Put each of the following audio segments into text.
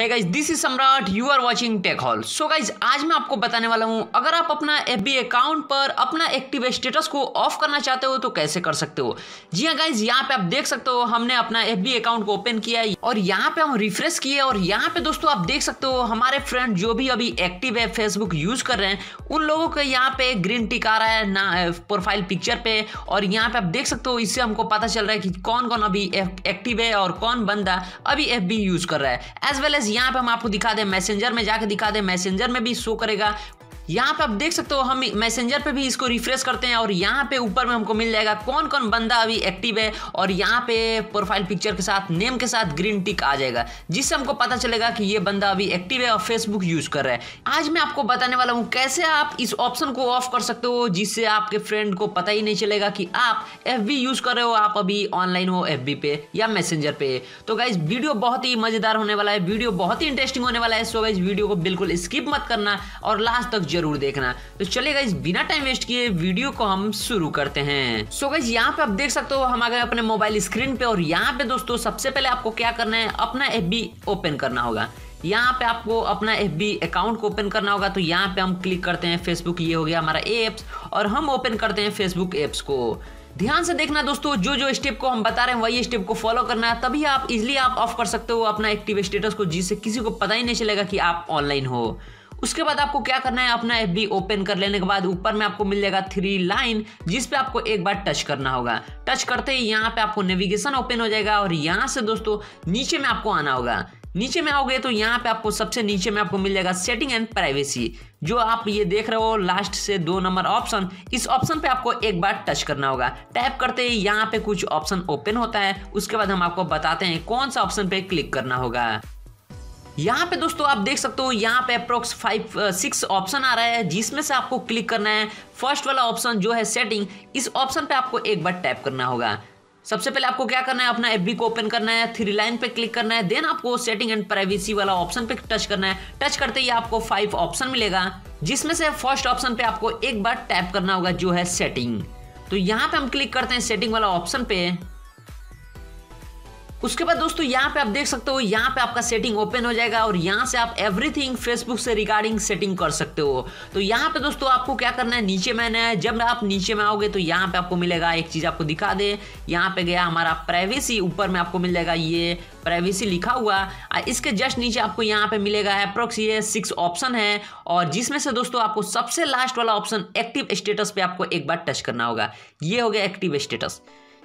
है guys this is Samrat you are watching tech hall so guys आज मैं आपको बताने वाला हूँ अगर आप अपना एफ बी अकाउंट पर अपना एक्टिव स्टेटस को ऑफ करना चाहते हो तो कैसे कर सकते हो जी हाँ गाइज यहाँ पे आप देख सकते हो हमने अपना एफ बी अकाउंट को ओपन किया है और यहाँ पे हम रिफ्रेश किए और यहाँ पे दोस्तों आप देख सकते हो हमारे फ्रेंड जो भी अभी एक्टिव है फेसबुक यूज कर रहे हैं उन लोगों के यहाँ पे ग्रीन टिक आ रहा है ना प्रोफाइल पिक्चर पे और यहाँ पे आप देख सकते हो इससे हमको पता चल रहा है कि कौन कौन अभी एक्टिव है और कौन बंदा अभी एफ बी यूज कर रहा है एज वेल एज यहां यहाँ पे हम आपको दिखा दे मैसेंजर में जाके दिखा दे मैसेंजर में भी शो करेगा यहाँ पे आप देख सकते हो हम मैसेंजर पे भी इसको रिफ्रेश करते हैं और यहाँ पे ऊपर में हमको मिल जाएगा कौन कौन बंदा अभी एक्टिव है और यहाँ पे प्रोफाइल पिक्चर के साथ नेम के साथ ग्रीन टिक आ जाएगा जिससे हमको पता चलेगा कि ये बंदा अभी एक्टिव है और फेसबुक यूज कर रहा है आज मैं आपको बताने वाला हूँ कैसे आप इस ऑप्शन को ऑफ कर सकते हो जिससे आपके फ्रेंड को पता ही नहीं चलेगा कि आप एफ यूज कर रहे हो आप अभी ऑनलाइन हो एफ पे या मैसेंजर पे तो गाइज वीडियो बहुत ही मजेदार होने वाला है वीडियो बहुत ही इंटरेस्टिंग होने वाला है सो गाइज वीडियो को बिल्कुल स्किप मत करना और लास्ट तक जरूर देखना तो चले गए बिना टाइम वेस्ट किए वीडियो को हम शुरू करते हैं सो गई यहाँ पे आप देख सकते हो हम आ गए अपने मोबाइल स्क्रीन पे और यहाँ पे दोस्तों सबसे पहले आपको क्या करना है अपना एफ ओपन करना होगा यहाँ पे आपको अपना एफ अकाउंट को ओपन करना होगा तो यहाँ पे हम क्लिक करते हैं फेसबुक ये हो गया हमारा एप्स और हम ओपन करते हैं फेसबुक एप्स को ध्यान से देखना दोस्तों जो जो स्टेप को हम बता रहे हैं वही स्टेप को फॉलो करना है तभी आप इजिली आप ऑफ कर सकते हो अपना एक्टिव स्टेटस को जिससे किसी को पता ही नहीं चलेगा कि आप ऑनलाइन हो उसके बाद आपको क्या करना है अपना एफ ओपन कर लेने के बाद ऊपर में आपको मिल जाएगा थ्री लाइन जिस पे आपको एक बार टच करना होगा टच करते ही यहाँ पे आपको नेविगेशन ओपन हो जाएगा और यहाँ से दोस्तों नीचे में आपको आना होगा नीचे में आओगे तो यहाँ पे आपको सबसे नीचे में आपको मिल जाएगा सेटिंग एंड प्राइवेसी जो आप ये देख रहे हो लास्ट से दो नंबर ऑप्शन इस ऑप्शन पे आपको एक बार टच करना होगा टैप करते ही यहाँ पे कुछ ऑप्शन ओपन होता है उसके बाद हम आपको बताते हैं कौन सा ऑप्शन पे क्लिक करना होगा यहाँ पे दोस्तों आप देख सकते हो यहाँ पे अप्रोक्स फाइव सिक्स ऑप्शन आ रहा है जिसमें से आपको क्लिक करना है फर्स्ट वाला ऑप्शन जो है सेटिंग इस ऑप्शन पे आपको एक बार टैप करना होगा सबसे पहले आपको क्या करना है अपना एफ को ओपन करना है थ्री लाइन पे क्लिक करना है देन आपको सेटिंग एंड प्राइवेसी वाला ऑप्शन पे टच करना है टच करते ही आपको फाइव ऑप्शन मिलेगा जिसमें से फर्स्ट ऑप्शन पे आपको एक बार टैप करना होगा जो है सेटिंग तो यहाँ पे हम क्लिक करते हैं सेटिंग वाला ऑप्शन पे उसके बाद दोस्तों यहाँ पे आप देख सकते हो यहाँ पे आपका सेटिंग ओपन हो जाएगा और यहाँ से आप एवरीथिंग फेसबुक से रिगार्डिंग सेटिंग कर सकते हो तो यहाँ पे दोस्तों आपको क्या करना है नीचे में है जब आप नीचे में आओगे तो यहाँ पे आपको मिलेगा एक चीज़ आपको दिखा दे यहाँ पे गया हमारा प्राइवेसी ऊपर में आपको मिल जाएगा ये प्राइवेसी लिखा हुआ इसके जस्ट नीचे आपको यहाँ पे मिलेगा अप्रोक्स ये सिक्स ऑप्शन है और जिसमें से दोस्तों आपको सबसे लास्ट वाला ऑप्शन एक्टिव स्टेटस पे आपको एक बार टच करना होगा ये हो गया एक्टिव स्टेटस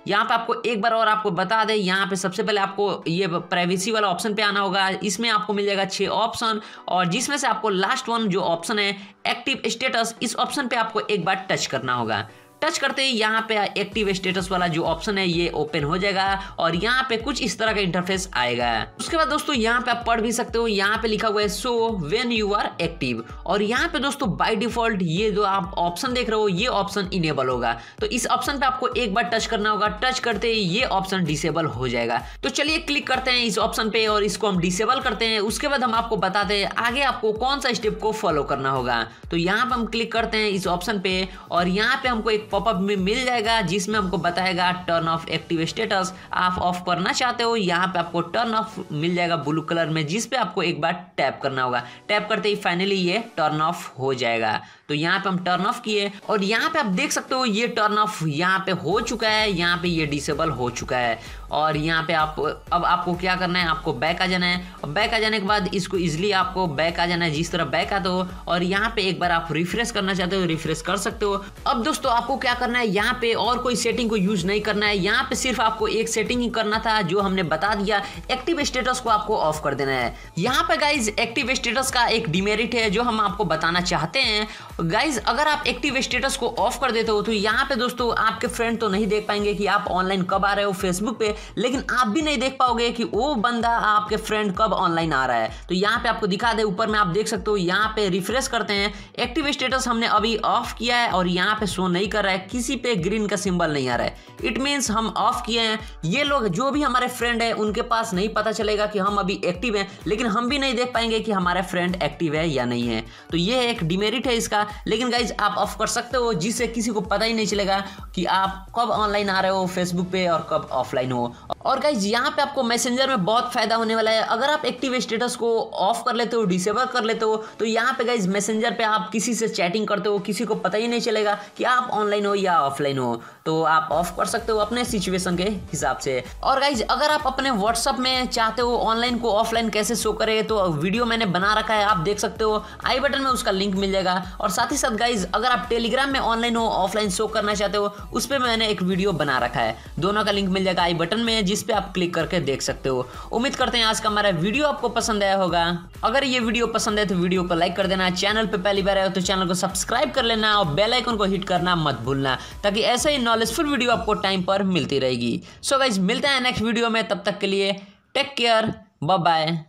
यहाँ पे आपको एक बार और आपको बता दें यहाँ पे सबसे पहले आपको ये प्राइवेसी वाला ऑप्शन पे आना होगा इसमें आपको मिल जाएगा छः ऑप्शन और जिसमें से आपको लास्ट वन जो ऑप्शन है एक्टिव स्टेटस इस ऑप्शन पे आपको एक बार टच करना होगा टच करते ही यहाँ पे एक्टिव स्टेटस वाला जो ऑप्शन है ये ओपन हो जाएगा और यहाँ पे कुछ इस तरह का इंटरफेस आएगा उसके बाद दोस्तों यहाँ पे आप पढ़ भी सकते हो यहाँ पे लिखा हुआ है so when you are active और यहाँ पे दोस्तों बाई डिफॉल्ट ये जो आप ऑप्शन देख रहे हो ये ऑप्शन इनेबल होगा तो इस ऑप्शन पे आपको एक बार टच करना होगा टच करते ही ये ऑप्शन डिसेबल हो जाएगा तो चलिए क्लिक करते हैं इस ऑप्शन पे और इसको हम डिसेबल करते हैं उसके बाद हम आपको बताते हैं आगे आपको कौन सा स्टेप को फॉलो करना होगा तो यहाँ पे हम क्लिक करते हैं इस ऑप्शन पे और यहाँ पे हमको एक पॉपअप में मिल जाएगा जिसमें हमको बताएगा टर्न ऑफ एक्टिव स्टेटस आप ऑफ करना चाहते हो यहाँ पे आपको टर्न ऑफ मिल जाएगा ब्लू कलर में जिसपे आपको एक बार टैप करना होगा टैप करते ही फाइनली ये टर्न ऑफ हो जाएगा तो यहाँ पे हम टर्न ऑफ किए और यहाँ पे आप देख सकते हो ये टर्न ऑफ यहाँ पे हो चुका है यहाँ पे ये डिसेबल हो चुका है और यहाँ पे आप अब आपको क्या करना है आपको बैक आ जाना है और बैक आ जाने के बाद इसको इजिली आपको बैक आ जाना है जिस तरह बैक आते हो और यहाँ पे एक बार आप रिफ्रेश करना चाहते हो रिफ्रेश कर सकते हो अब दोस्तों आपको क्या करना है यहाँ पे और कोई सेटिंग को यूज नहीं करना है यहाँ पे सिर्फ आपको एक सेटिंग ही करना था जो हमने बता दिया एक्टिव स्टेटस को आपको ऑफ कर देना है यहाँ पे गाइज एक्टिव स्टेटस का एक डिमेरिट है जो हम आपको बताना चाहते हैं गाइज अगर आप एक्टिव स्टेटस को ऑफ कर देते हो तो यहाँ पे दोस्तों आपके फ्रेंड तो नहीं देख पाएंगे कि आप ऑनलाइन कब आ रहे हो फेसबुक पे लेकिन आप भी नहीं देख पाओगे कि वो बंदा आपके फ्रेंड कब ऑनलाइन आ रहा है तो यहाँ पे आपको दिखा दे ऊपर में आप देख सकते हो यहाँ पे रिफ्रेश करते हैं एक्टिव स्टेटस हमने अभी ऑफ किया है और यहाँ पे शो नहीं कर रहा है किसी पे ग्रीन का सिंबल नहीं आ रहा है इट मीन्स हम ऑफ किए हैं ये लोग जो भी हमारे फ्रेंड है उनके पास नहीं पता चलेगा कि हम अभी एक्टिव हैं लेकिन हम भी नहीं देख पाएंगे कि हमारे फ्रेंड एक्टिव है या नहीं है तो ये एक डिमेरिट है इसका लेकिन गाइज आप ऑफ कर सकते हो जिससे किसी को पता ही नहीं चलेगा कि आप कब ऑनलाइन आ रहे हो फेसबुक पे और कब ऑफलाइन हो और गाइज यहाँ पे आपको मैसेंजर में बहुत फायदा होने वाला है अगर आप एक्टिव स्टेटस को ऑफ कर लेते हो डिसेबल कर लेते हो तो यहाँ पे गाइज मैसेंजर पे आप किसी से चैटिंग करते हो किसी को पता ही नहीं चलेगा कि आप ऑनलाइन हो या ऑफलाइन हो तो आप ऑफ कर सकते हो अपने सिचुएशन के हिसाब से और गाइज अगर आप अपने व्हाट्सअप में चाहते हो ऑनलाइन को ऑफलाइन कैसे शो करे तो वीडियो मैंने बना रखा है आप देख सकते हो आई बटन में उसका लिंक मिल जाएगा और साथ ही साथ गाइज अगर आप टेलीग्राम में ऑनलाइन हो ऑफलाइन शो करना चाहते हो उस पर मैंने एक वीडियो बना रखा है दोनों का लिंक मिल जाएगा आई बटन बटन में है जिस पे आप क्लिक करके देख सकते हो उम्मीद करते हैं आज का हमारा वीडियो आपको पसंद आया होगा अगर ये वीडियो पसंद है तो वीडियो को लाइक कर देना चैनल पर पहली बार आए तो चैनल को सब्सक्राइब कर लेना और बेलाइकन को हिट करना मत भूलना ताकि ऐसे ही नॉलेजफुल वीडियो आपको टाइम पर मिलती रहेगी सो so गाइज मिलते हैं नेक्स्ट वीडियो में तब तक के लिए टेक केयर बाय